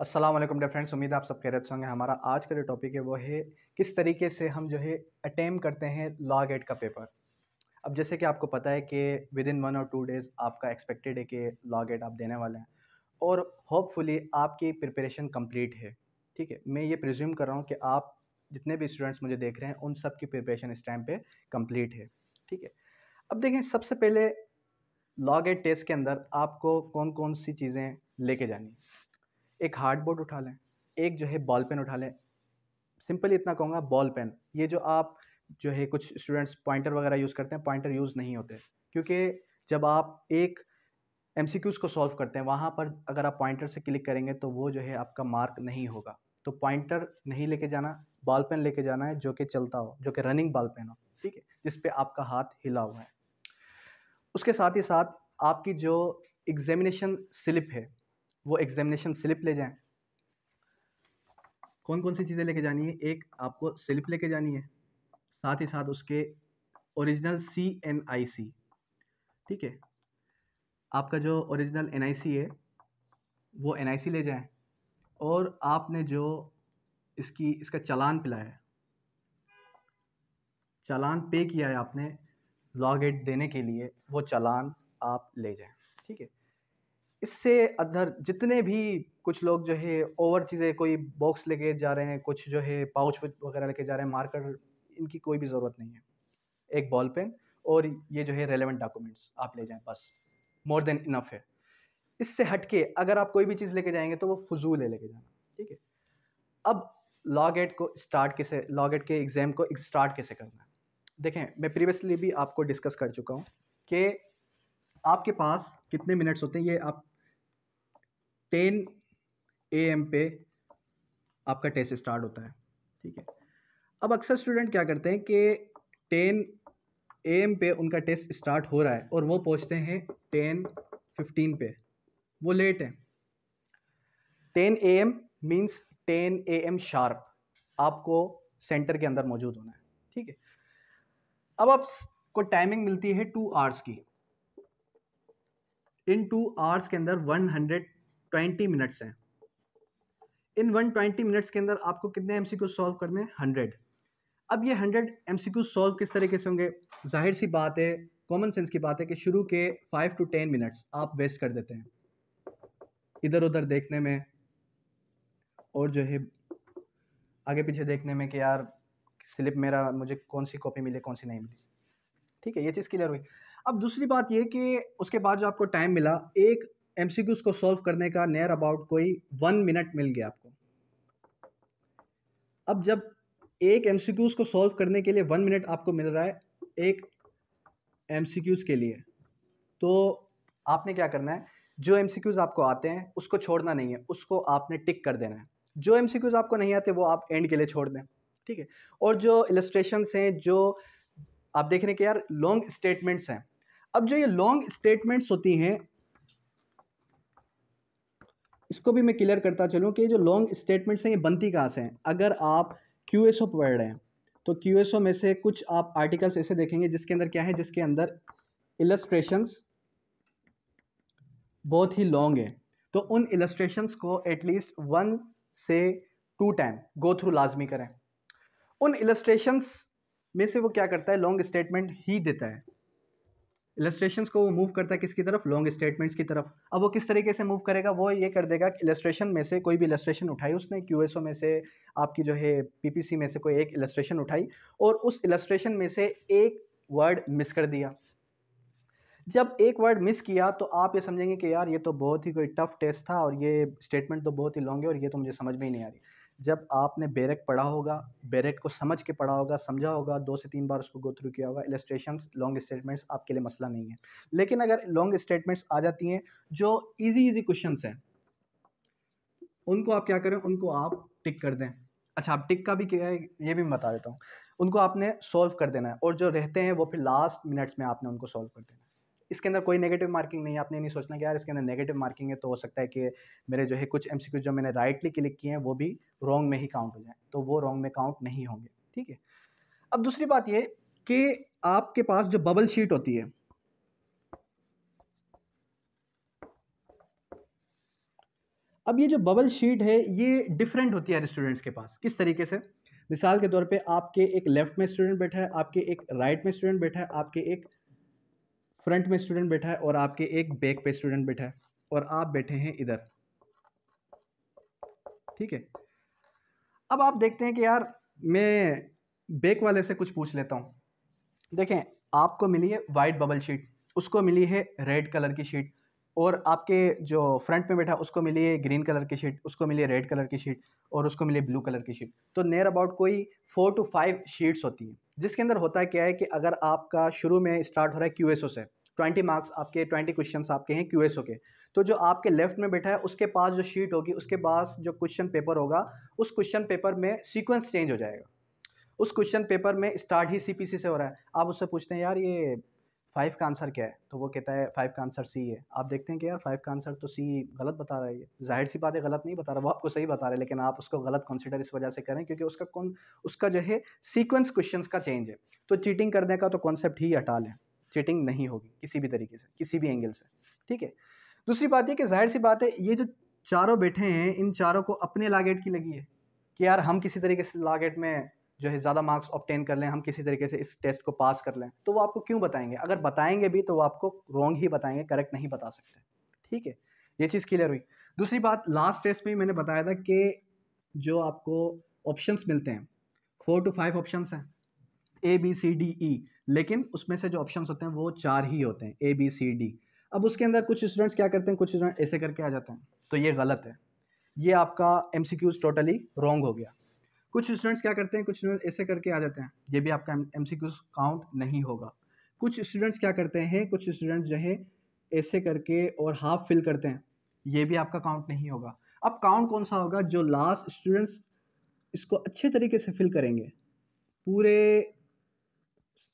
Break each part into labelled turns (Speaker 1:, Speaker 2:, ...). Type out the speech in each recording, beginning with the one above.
Speaker 1: अस्सलाम वालेकुम day friends उम्मीद है आप सब खैरत होंगे हमारा आज का जो टॉपिक है वो है किस तरीके से हम जो है अटैम्प करते हैं लॉ गेट का पेपर अब जैसे कि आपको पता है कि विद इन वन और टू डेज़ आपका एक्सपेक्टेड है कि लॉ गेट आप देने वाले हैं और होपफुली आपकी प्रिपरेशन कंप्लीट है ठीक है मैं ये प्रिज्यूम कर रहा हूँ कि आप जितने भी स्टूडेंट्स मुझे देख रहे हैं उन सब की प्रिपरेशन इस टाइम पर कम्प्लीट है ठीक है अब देखें सबसे पहले लॉ गेट टेस्ट के अंदर आपको कौन कौन सी चीज़ें लेके जानी एक हार्ड बोर्ड उठा लें एक जो है बॉल पेन उठा लें सिंपली इतना कहूँगा बॉल पेन ये जो आप जो है कुछ स्टूडेंट्स पॉइंटर वगैरह यूज़ करते हैं पॉइंटर यूज़ नहीं होते क्योंकि जब आप एक एम को सॉल्व करते हैं वहाँ पर अगर आप पॉइंटर से क्लिक करेंगे तो वो जो है आपका मार्क नहीं होगा तो पॉइंटर नहीं लेके जाना बॉल पेन लेके जाना है जो कि चलता हो जो कि रनिंग बॉल पेन हो ठीक है जिस पे आपका हाथ हिला हुआ है उसके साथ ही साथ आपकी जो एग्जामिनेशन स्लिप है वो एग्जामिनेशन स्लिप ले जाएं कौन कौन सी चीज़ें लेके जानी है एक आपको स्लिप लेके जानी है साथ ही साथ उसके ओरिजिनल सी एन आई सी ठीक है आपका जो ओरिजिनल एन आई सी है वो एन आई सी ले जाएं और आपने जो इसकी इसका चालान पिलाया है चालान पे किया है आपने लॉग एड देने के लिए वो चालान आप ले जाएं ठीक है इससे अदर जितने भी कुछ लोग जो है ओवर चीज़ें कोई बॉक्स लेके जा रहे हैं कुछ जो है पाउच वगैरह लेके जा रहे हैं मार्कर इनकी कोई भी ज़रूरत नहीं है एक बॉल पेन और ये जो है रेलेवेंट डॉक्यूमेंट्स आप ले जाएं बस मोर देन इनफ है इससे हटके अगर आप कोई भी चीज़ लेके जाएंगे तो वो फजूल है लेके जाना ठीक है अब लॉग एट को स्टार्ट कैसे लॉग एट के एग्ज़ाम को स्टार्ट कैसे करना है देखें मैं प्रीवियसली भी आपको डिस्कस कर चुका हूँ कि आपके पास कितने मिनट्स होते हैं ये आप टेन ए एम पे आपका टेस्ट स्टार्ट होता है ठीक है अब अक्सर स्टूडेंट क्या करते हैं कि टेन ए एम पे उनका टेस्ट स्टार्ट हो रहा है और वो पहुंचते हैं टेन फिफ्टीन पे वो लेट है ten A M means ten A M sharp आपको सेंटर के अंदर मौजूद होना है ठीक है अब आपको टाइमिंग मिलती है टू आवर्स की इन टू आवर्स के अंदर वन हंड्रेड ट्वेंटी मिनट्स हैं इन वन ट्वेंटी मिनट्स के अंदर आपको कितने एम सी क्यू सॉल्व करने हैं हंड्रेड अब ये hundred M C Q solve किस तरीके से होंगे जाहिर सी बात है कॉमन सेंस की बात है कि शुरू के फाइव टू टेन मिनट्स आप वेस्ट कर देते हैं इधर उधर देखने में और जो है आगे पीछे देखने में कि यार स्लिप मेरा मुझे कौन सी कॉपी मिली कौन सी नहीं मिली ठीक है ये चीज़ क्लियर हुई अब दूसरी बात ये कि उसके बाद जो आपको टाइम मिला एक एम को सॉल्व करने का नियर अबाउट कोई वन मिनट मिल गया आपको अब जब एक एम को सॉल्व करने के लिए वन मिनट आपको मिल रहा है एक एम के लिए तो आपने क्या करना है जो एम आपको आते हैं उसको छोड़ना नहीं है उसको आपने टिक कर देना है जो एम आपको नहीं आते वो आप एंड के लिए छोड़ दें ठीक है और जो इलस्ट्रेशन हैं जो आप देख रहे हैं कि यार लॉन्ग स्टेटमेंट्स हैं अब जो ये लॉन्ग स्टेटमेंट्स होती हैं इसको भी मैं क्लियर करता चलूँ कि जो लॉन्ग स्टेटमेंट्स हैं ये बनती कहाँ से हैं अगर आप क्यू एस ओ पढ़ रहे हैं तो क्यू एस ओ में से कुछ आप आर्टिकल्स ऐसे देखेंगे जिसके अंदर क्या है जिसके अंदर इलस्ट्रेशंस बहुत ही लॉन्ग है तो उन इलस्ट्रेशंस को एटलीस्ट वन से टू टाइम गो थ्रू लाजमी करें उन इलस्ट्रेशंस में से वो क्या करता है लॉन्ग स्टेटमेंट ही देता है इलस्ट्रेशन को वो मूव करता है किसकी तरफ लॉन्ग स्टेटमेंट्स की तरफ अब वो किस तरीके से मूव करेगा वो ये कर देगा कि इलस्ट्रेशन में से कोई भी इलस्ट्रेशन उठाई उसने क्यू में से आपकी जो है सी में से कोई एक इलस्ट्रेशन उठाई और उस इलस्ट्रेशन में से एक वर्ड मिस कर दिया जब एक वर्ड मिस किया तो आप ये समझेंगे कि यार ये तो बहुत ही कोई टफ टेस्ट था और ये स्टेटमेंट तो बहुत ही लॉन्ग है और ये तो मुझे समझ में ही नहीं आ रही जब आपने बेरेक पढ़ा होगा बेरेक को समझ के पढ़ा होगा समझा होगा दो से तीन बार उसको गो थ्रू किया होगा इलेस्ट्रेशन लॉन्ग स्टेटमेंट्स आपके लिए मसला नहीं है लेकिन अगर लॉन्ग स्टेटमेंट्स आ जाती हैं जो इजी इजी क्वेश्चन हैं उनको आप क्या करें उनको आप टिक कर दें अच्छा आप टिक का भी क्या है ये भी मैं बता देता हूँ उनको आपने सॉल्व कर देना है और जो रहते हैं वो फिर लास्ट मिनट्स में आपने उनको सॉल्व कर देना इसके अंदर कोई नेगेटिव मार्किंग नहीं है आपने नहीं सोचना कि यार इसके अंदर नेगेटिव मार्किंग है तो हो सकता है कि मेरे जो है कुछ एम जो मैंने राइटली क्लिक किए हैं वो भी रॉन्ग में ही काउंट हो जाए तो वो रॉन्ग में काउंट नहीं होंगे ठीक है अब दूसरी बात ये कि आपके पास जो बबल शीट होती है अब ये जो बबल शीट है ये डिफरेंट होती है स्टूडेंट्स के पास किस तरीके से मिसाल के तौर पे आपके एक लेफ्ट में स्टूडेंट बैठा है आपके एक राइट right में स्टूडेंट बैठा है आपके एक फ्रंट में स्टूडेंट बैठा है और आपके एक बैक पे स्टूडेंट बैठा है और आप बैठे हैं इधर ठीक है अब आप देखते हैं कि यार मैं बैक वाले से कुछ पूछ लेता हूँ देखें आपको मिली है वाइट बबल शीट उसको मिली है रेड कलर की शीट और आपके जो फ्रंट में बैठा उसको मिली है ग्रीन कलर की शीट उसको मिली है रेड कलर की शीट और उसको मिली ब्लू कलर की शीट तो नियर अबाउट कोई फोर टू फाइव शीट्स होती हैं जिसके अंदर होता है क्या है कि अगर आपका शुरू में स्टार्ट हो रहा है क्यू से ट्वेंटी मार्क्स आपके ट्वेंटी क्वेश्चन आपके हैं क्यू के तो जो आपके लेफ्ट में बैठा है उसके पास जो शीट होगी उसके पास जो क्वेश्चन पेपर होगा उस क्वेश्चन पेपर में सीक्वेंस चेंज हो जाएगा उस क्वेश्चन पेपर में स्टार्ट ही सी से हो रहा है आप उससे पूछते हैं यार ये फाइव का आंसर क्या है तो वो कहता है फाइव का आंसर सी है आप देखते हैं कि यार फाइव का आंसर तो सी गलत बता रहा है जाहिर सी बात है गलत नहीं बता रहा वो आपको सही बता रहा है लेकिन आप उसको गलत कंसीडर इस वजह से करें क्योंकि उसका कौन उसका जो है सीक्वेंस क्वेश्चंस का चेंज है तो चीटिंग करने का तो कॉन्सेप्ट ही हटा लें चीटिंग नहीं होगी किसी भी तरीके से किसी भी एंगल से ठीक है दूसरी बात यह कि जाहिर सी बात है ये जो चारों बैठे हैं इन चारों को अपने लागेट की लगी है कि यार हम किसी तरीके से लागेट में जो है ज़्यादा मार्क्स ऑप्टेन कर लें हम किसी तरीके से इस टेस्ट को पास कर लें तो वो आपको क्यों बताएंगे अगर बताएंगे भी तो वो आपको रॉन्ग ही बताएंगे करेक्ट नहीं बता सकते ठीक है ये चीज़ क्लियर हुई दूसरी बात लास्ट टेस्ट में मैंने बताया था कि जो आपको ऑप्शन मिलते हैं फोर टू फाइव ऑप्शन हैं A B C D E लेकिन उसमें से जो ऑप्शन होते हैं वो चार ही होते हैं ए बी सी डी अब उसके अंदर कुछ स्टूडेंट्स क्या करते हैं कुछ स्टूडेंट ऐसे करके आ जाते हैं तो ये गलत है ये आपका M C Qs totally wrong हो गया कुछ स्टूडेंट्स क्या करते हैं कुछ स्टूडेंट्स ऐसे करके आ जाते हैं ये भी आपका एम काउंट नहीं होगा कुछ स्टूडेंट्स क्या करते हैं कुछ स्टूडेंट्स जो है ऐसे करके और हाफ फिल करते हैं ये भी आपका काउंट नहीं होगा अब काउंट कौन सा होगा जो लास्ट स्टूडेंट्स इसको अच्छे तरीके से फिल करेंगे पूरे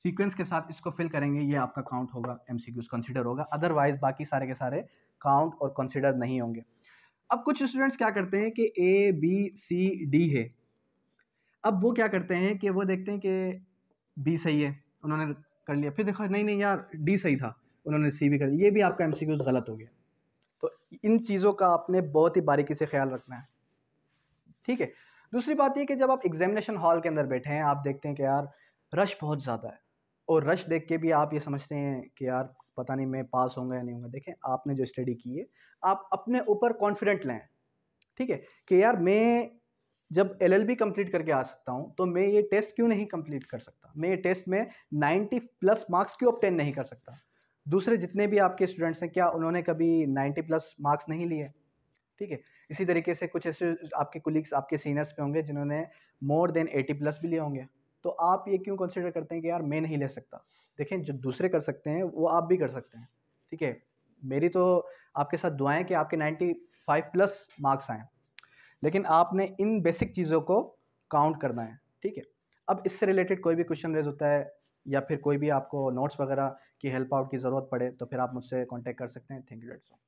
Speaker 1: सीक्वेंस के साथ इसको फिल करेंगे ये आपका काउंट होगा एम कंसिडर होगा अदरवाइज बाकी सारे के सारे काउंट और कंसिडर नहीं होंगे अब कुछ स्टूडेंट्स क्या करते हैं कि ए बी सी डी है अब वो क्या करते हैं कि वो देखते हैं कि बी सही है उन्होंने कर लिया फिर देखा नहीं नहीं यार डी सही था उन्होंने सी भी कर लिया ये भी आपका एम गलत हो गया तो इन चीज़ों का आपने बहुत ही बारीकी से ख्याल रखना है ठीक है दूसरी बात ये कि जब आप एग्जामिनेशन हॉल के अंदर बैठे हैं आप देखते हैं कि यार रश बहुत ज़्यादा है और रश देख के भी आप ये समझते हैं कि यार पता नहीं मैं पास होऊंगा या नहीं होंगे देखें आपने जो स्टडी की है आप अपने ऊपर कॉन्फिडेंट लें ठीक है कि यार मैं जब एल एल बी कम्प्लीट करके आ सकता हूँ तो मैं ये टेस्ट क्यों नहीं कम्प्लीट कर सकता मैं ये टेस्ट में नाइन्टी प्लस मार्क्स क्यों ऑप्टेन नहीं कर सकता दूसरे जितने भी आपके स्टूडेंट्स हैं क्या उन्होंने कभी नाइन्टी प्लस मार्क्स नहीं लिए ठीक है इसी तरीके से कुछ ऐसे आपके कुलीग्स आपके सीनियर्स पे होंगे जिन्होंने मोर देन एटी प्लस भी लिए होंगे तो आप ये क्यों कंसिडर करते हैं कि यार मैं नहीं ले सकता देखें जो दूसरे कर सकते हैं वो आप भी कर सकते हैं ठीक है मेरी तो आपके साथ दुआएं कि आपके 95 प्लस मार्क्स आएँ लेकिन आपने इन बेसिक चीज़ों को काउंट करना है ठीक है अब इससे रिलेटेड कोई भी क्वेश्चन रेज होता है या फिर कोई भी आपको नोट्स वगैरह की हेल्प आउट की ज़रूरत पड़े तो फिर आप मुझसे कॉन्टैक्ट कर सकते हैं थैंक यू डेट्स